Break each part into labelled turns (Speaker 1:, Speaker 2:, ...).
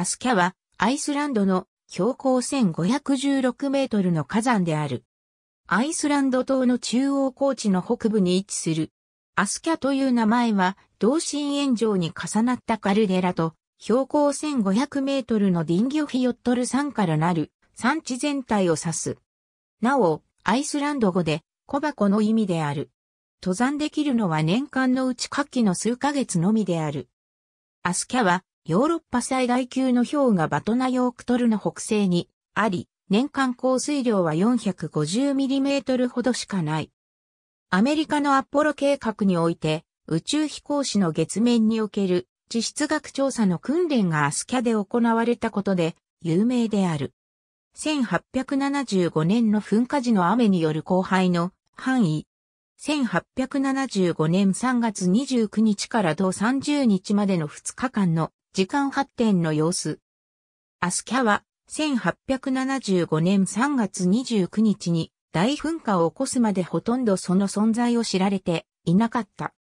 Speaker 1: アスキャは、アイスランドの標高1516メートルの火山である。アイスランド島の中央高地の北部に位置する。アスキャという名前は、同心円状に重なったカルデラと、標高1500メートルのディンギョフィヨットル山からなる山地全体を指す。なお、アイスランド語で小箱の意味である。登山できるのは年間のうち夏季の数ヶ月のみである。アスキャはヨーロッパ最大級の氷河バトナヨークトルの北西にあり、年間降水量は 450mm ほどしかない。アメリカのアポロ計画において、宇宙飛行士の月面における地質学調査の訓練がアスキャで行われたことで有名である。1875年の噴火時の雨による荒廃の範囲。1875年3月29日から同30日までの2日間の時間発展の様子。アスキャは、1875年3月29日に大噴火を起こすまでほとんどその存在を知られていなかった。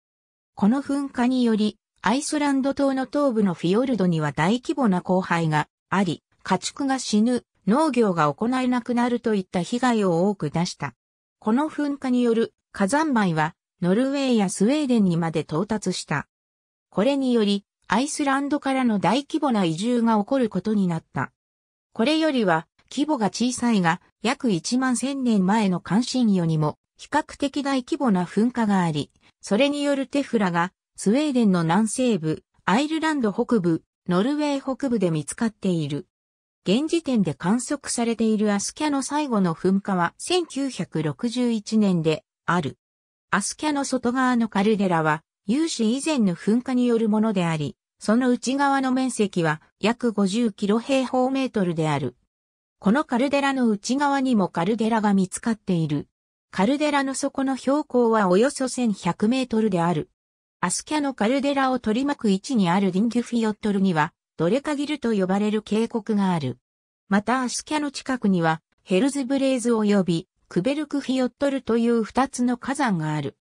Speaker 1: この噴火により、アイスランド島の東部のフィヨルドには大規模な荒廃があり、家畜が死ぬ、農業が行えなくなるといった被害を多く出した。この噴火による火山灰はノルウェーやスウェーデンにまで到達した。これによりアイスランドからの大規模な移住が起こることになった。これよりは、規模が小さいが、約1万1000年前の関心よりも、比較的大規模な噴火があり、それによるテフラが、スウェーデンの南西部、アイルランド北部、ノルウェー北部で見つかっている。現時点で観測されているアスキャの最後の噴火は1961年である。アスキャの外側のカルデラは、有史以前の噴火によるものであり、その内側の面積は約50キロ平方メートルである。このカルデラの内側にもカルデラが見つかっている。カルデラの底の標高はおよそ1100メートルである。アスキャのカルデラを取り巻く位置にあるリンギュフィヨットルには、ドレカギルと呼ばれる渓谷がある。またアスキャの近くには、ヘルズブレーズ及び、クベルクフィヨットルという二つの火山がある。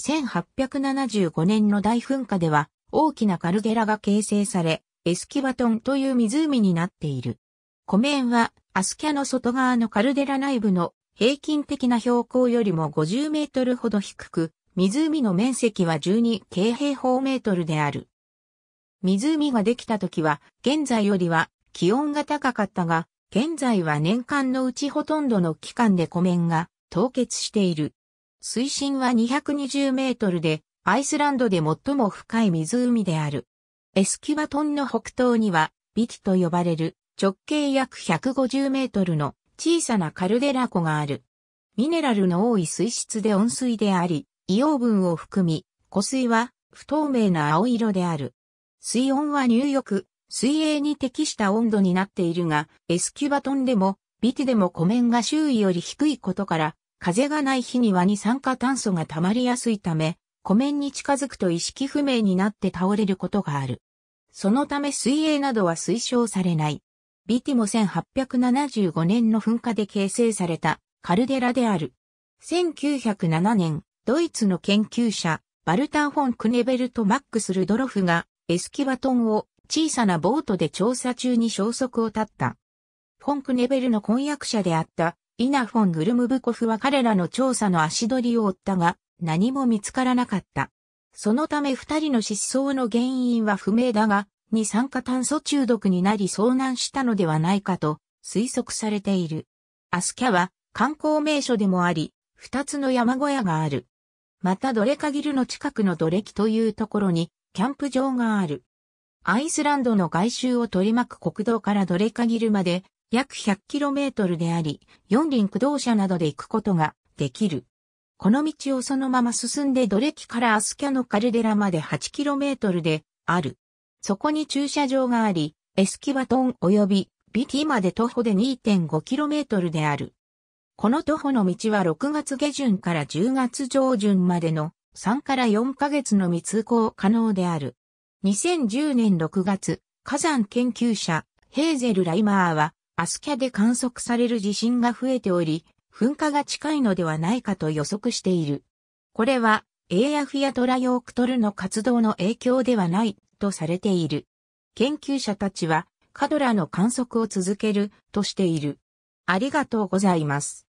Speaker 1: 1875年の大噴火では、大きなカルデラが形成され、エスキバトンという湖になっている。湖面はアスキャの外側のカルデラ内部の平均的な標高よりも50メートルほど低く、湖の面積は12京平方メートルである。湖ができた時は、現在よりは気温が高かったが、現在は年間のうちほとんどの期間で湖面が凍結している。水深は220メートルで、アイスランドで最も深い湖である。エスキュバトンの北東には、ビキと呼ばれる直径約150メートルの小さなカルデラ湖がある。ミネラルの多い水質で温水であり、硫黄分を含み、湖水は不透明な青色である。水温は入浴、水泳に適した温度になっているが、エスキュバトンでも、ビテでも湖面が周囲より低いことから、風がない日には二酸化炭素が溜まりやすいため、湖面に近づくと意識不明になって倒れることがある。そのため水泳などは推奨されない。ビティも1875年の噴火で形成されたカルデラである。1907年、ドイツの研究者、バルタン・フォン・クネベルとマックス・ルドロフがエスキバトンを小さなボートで調査中に消息を絶った。フォン・クネベルの婚約者であったイナ・フォン・グルムブコフは彼らの調査の足取りを追ったが、何も見つからなかった。そのため二人の失踪の原因は不明だが、二酸化炭素中毒になり遭難したのではないかと推測されている。アスキャは観光名所でもあり、二つの山小屋がある。またドレカギルの近くのドレキというところにキャンプ場がある。アイスランドの外周を取り巻く国道からドレカギルまで約 100km であり、四輪駆動車などで行くことができる。この道をそのまま進んでドレキからアスキャのカルデラまで 8km である。そこに駐車場があり、エスキバトン及びビティまで徒歩で 2.5km である。この徒歩の道は6月下旬から10月上旬までの3から4ヶ月のみ通行可能である。2010年6月、火山研究者ヘーゼル・ライマーはアスキャで観測される地震が増えており、噴火が近いのではないかと予測している。これは、エーアフやアトラヨークトルの活動の影響ではないとされている。研究者たちは、カドラの観測を続けるとしている。ありがとうございます。